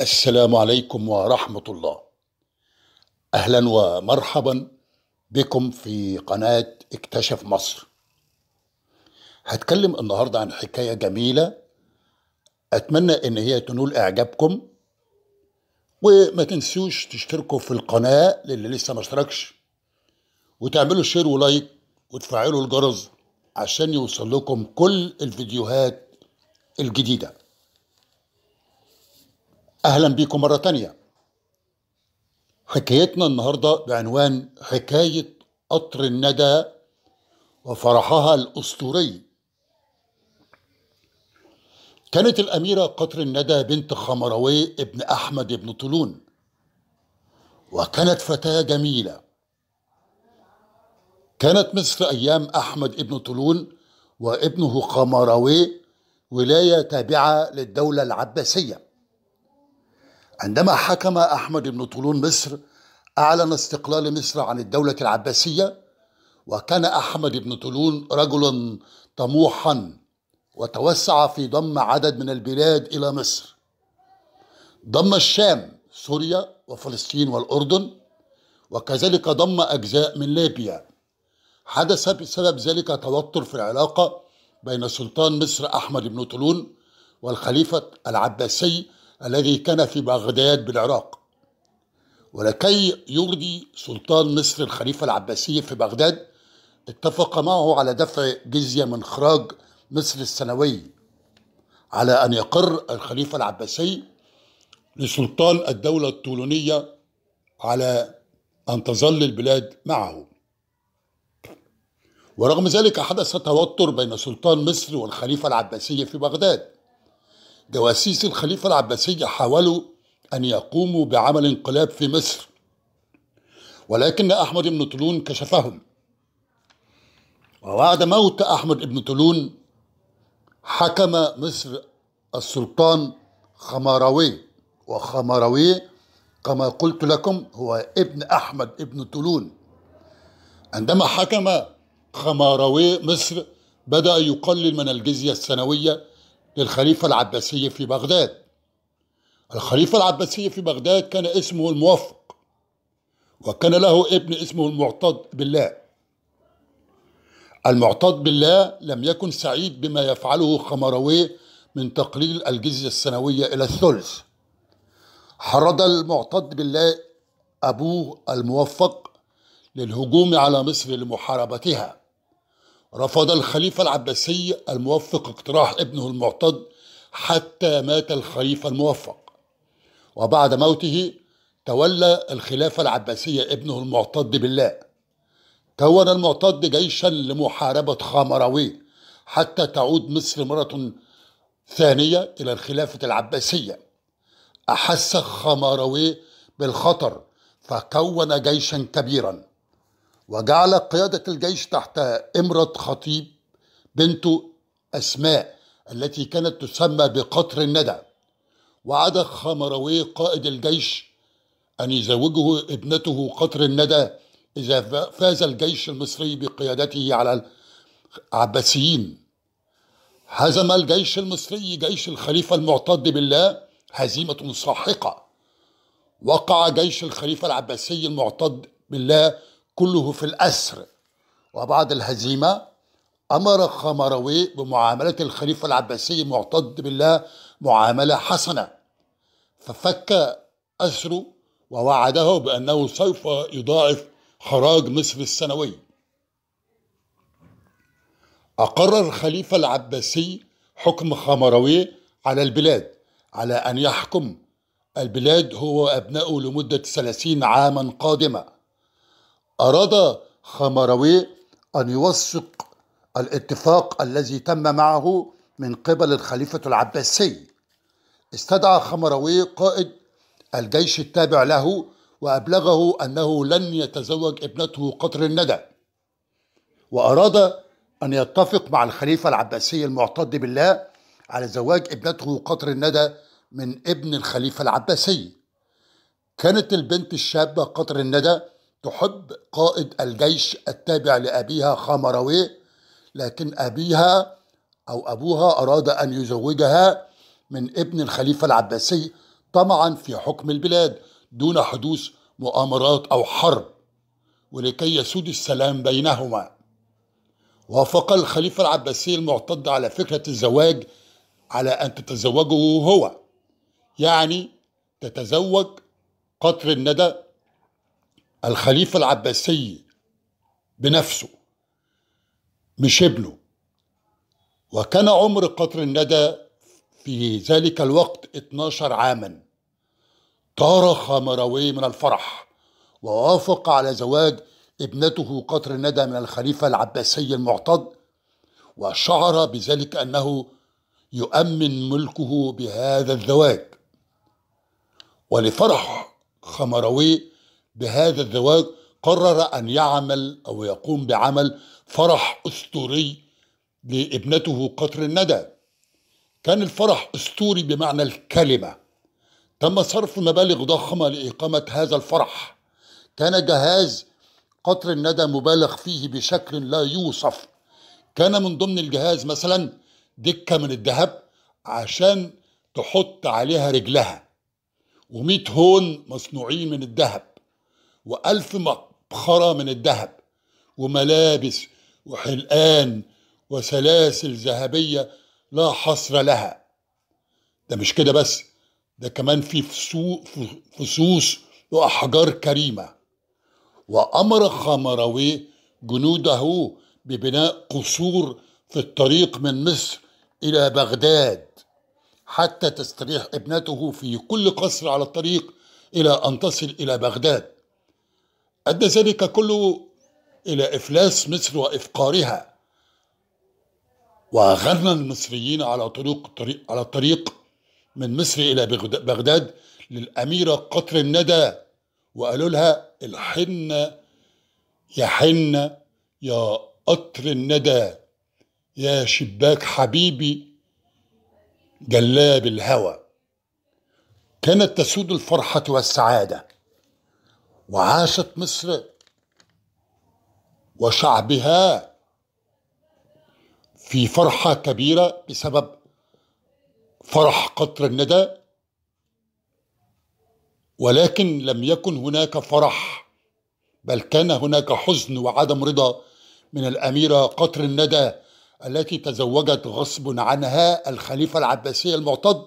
السلام عليكم ورحمة الله أهلا ومرحبا بكم في قناة اكتشف مصر هتكلم النهاردة عن حكاية جميلة أتمنى إن هي تنول إعجابكم وما تنسوش تشتركوا في القناة للي لسه ما اشتركش وتعملوا شير ولايك وتفعلوا الجرس عشان يوصل لكم كل الفيديوهات الجديده أهلا بيكم مرة تانية حكايتنا النهاردة بعنوان حكاية قطر الندى وفرحها الأسطوري كانت الأميرة قطر الندى بنت خمروي ابن أحمد ابن طولون وكانت فتاة جميلة كانت مصر أيام أحمد ابن طولون وابنه خمروي ولاية تابعة للدولة العباسية عندما حكم أحمد بن طولون مصر أعلن استقلال مصر عن الدولة العباسية وكان أحمد بن طولون رجلا طموحا وتوسع في ضم عدد من البلاد إلى مصر ضم الشام سوريا وفلسطين والأردن وكذلك ضم أجزاء من ليبيا حدث بسبب ذلك توتر في العلاقة بين سلطان مصر أحمد بن طولون والخليفة العباسي الذي كان في بغداد بالعراق ولكي يرضي سلطان مصر الخليفة العباسي في بغداد اتفق معه على دفع جزية من خراج مصر السنوي على أن يقر الخليفة العباسي لسلطان الدولة الطولونية على أن تظل البلاد معه ورغم ذلك حدث توتر بين سلطان مصر والخليفة العباسي في بغداد جواسيس الخليفة العباسية حاولوا أن يقوموا بعمل انقلاب في مصر ولكن أحمد بن طولون كشفهم وبعد موت أحمد بن طولون حكم مصر السلطان خمراوي وخمراوي كما قلت لكم هو ابن أحمد بن طولون عندما حكم خمراوي مصر بدأ يقلل من الجزية السنوية للخليفة العباسية في بغداد الخليفة العباسية في بغداد كان اسمه الموفق وكان له ابن اسمه المعتض بالله المعتض بالله لم يكن سعيد بما يفعله خمروي من تقليل الجزية السنوية إلى الثلث حرض المعتض بالله أبوه الموفق للهجوم على مصر لمحاربتها رفض الخليفة العباسي الموفق اقتراح ابنه المعتض حتى مات الخليفة الموفق وبعد موته تولى الخلافة العباسية ابنه المعتض بالله كون المعتض جيشا لمحاربة خامراوي حتى تعود مصر مرة ثانية إلى الخلافة العباسية أحس خامراوي بالخطر فكون جيشا كبيرا وجعل قيادة الجيش تحت إمرة خطيب بنته أسماء التي كانت تسمى بقطر الندى وعد خمروي قائد الجيش أن يزوجه ابنته قطر الندى إذا فاز الجيش المصري بقيادته على العباسيين هزم الجيش المصري جيش الخليفة المعتد بالله هزيمة ساحقة وقع جيش الخليفة العباسي المعتد بالله كله في الأسر وبعد الهزيمة أمر خمروي بمعاملة الخليفة العباسي المعتد بالله معاملة حسنة ففك أسره ووعده بأنه سوف يضاعف خراج مصر السنوي أقر الخليفة العباسي حكم خمروي على البلاد على أن يحكم البلاد هو أبناؤه لمدة ثلاثين عاما قادمة أراد خمروي أن يوثق الاتفاق الذي تم معه من قبل الخليفة العباسي استدعى خمروي قائد الجيش التابع له وأبلغه أنه لن يتزوج ابنته قطر الندى وأراد أن يتفق مع الخليفة العباسي المعتد بالله على زواج ابنته قطر الندى من ابن الخليفة العباسي كانت البنت الشابة قطر الندى تحب قائد الجيش التابع لأبيها خامروي لكن أبيها أو أبوها أراد أن يزوجها من ابن الخليفة العباسي طمعا في حكم البلاد دون حدوث مؤامرات أو حرب ولكي يسود السلام بينهما وافق الخليفة العباسي المعتد على فكرة الزواج على أن تتزوجه هو يعني تتزوج قطر الندى الخليفة العباسي بنفسه مش ابنه وكان عمر قطر الندى في ذلك الوقت 12 عاما طارخ مروي من الفرح ووافق على زواج ابنته قطر الندى من الخليفة العباسي المعتض وشعر بذلك أنه يؤمن ملكه بهذا الزواج ولفرح خمروي بهذا الزواج قرر أن يعمل أو يقوم بعمل فرح أسطوري لابنته قطر الندى كان الفرح أسطوري بمعنى الكلمة تم صرف مبالغ ضخمة لإقامة هذا الفرح كان جهاز قطر الندى مبالغ فيه بشكل لا يوصف كان من ضمن الجهاز مثلا دكة من الذهب عشان تحط عليها رجلها وميت هون مصنوعين من الذهب وألف مبخرة من الذهب وملابس وحلقان وسلاسل ذهبية لا حصر لها ده مش كده بس ده كمان في فصوص وأحجار كريمة وأمر خمروي جنوده ببناء قصور في الطريق من مصر إلى بغداد حتى تستريح ابنته في كل قصر على الطريق إلى أن تصل إلى بغداد أدى ذلك كله إلى إفلاس مصر وإفقارها وغنى المصريين على طريق, طريق على الطريق من مصر إلى بغداد للأميرة قطر الندى وقالوا لها الحنة يا حنة يا قطر الندى يا شباك حبيبي جلاب الهوى كانت تسود الفرحة والسعادة وعاشت مصر وشعبها في فرحة كبيرة بسبب فرح قطر الندى ولكن لم يكن هناك فرح بل كان هناك حزن وعدم رضا من الأميرة قطر الندى التي تزوجت غصب عنها الخليفة العباسي المعتد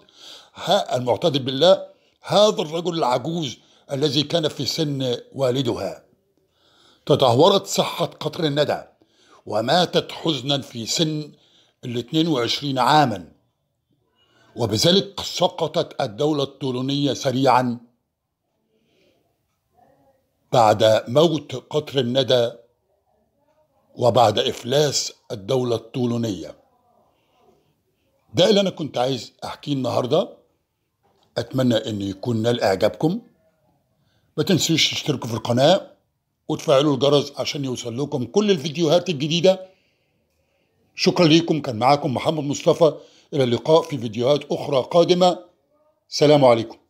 المعتد بالله هذا الرجل العجوز الذي كان في سن والدها تدهورت صحة قطر الندى وماتت حزنا في سن ال 22 عاما وبذلك سقطت الدولة الطولونية سريعا بعد موت قطر الندى وبعد إفلاس الدولة الطولونية ده اللي أنا كنت عايز أحكيه النهاردة أتمنى أن يكون نال إعجابكم ما تنسوش تشتركوا في القناة وتفعلوا الجرس عشان يوصل لكم كل الفيديوهات الجديدة شكرا لكم كان معاكم محمد مصطفى إلى اللقاء في فيديوهات أخرى قادمة سلام عليكم